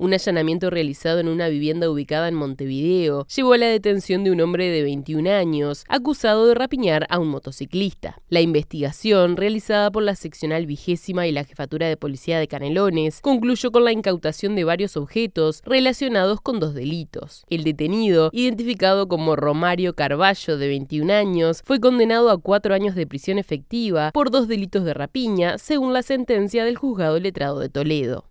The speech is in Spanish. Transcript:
Un allanamiento realizado en una vivienda ubicada en Montevideo llevó a la detención de un hombre de 21 años acusado de rapiñar a un motociclista. La investigación realizada por la seccional vigésima y la jefatura de policía de Canelones concluyó con la incautación de varios objetos relacionados con dos delitos. El detenido, identificado como Romario Carballo de 21 años, fue condenado a cuatro años de prisión efectiva por dos delitos de rapiña, según la sentencia del juzgado letrado de Toledo.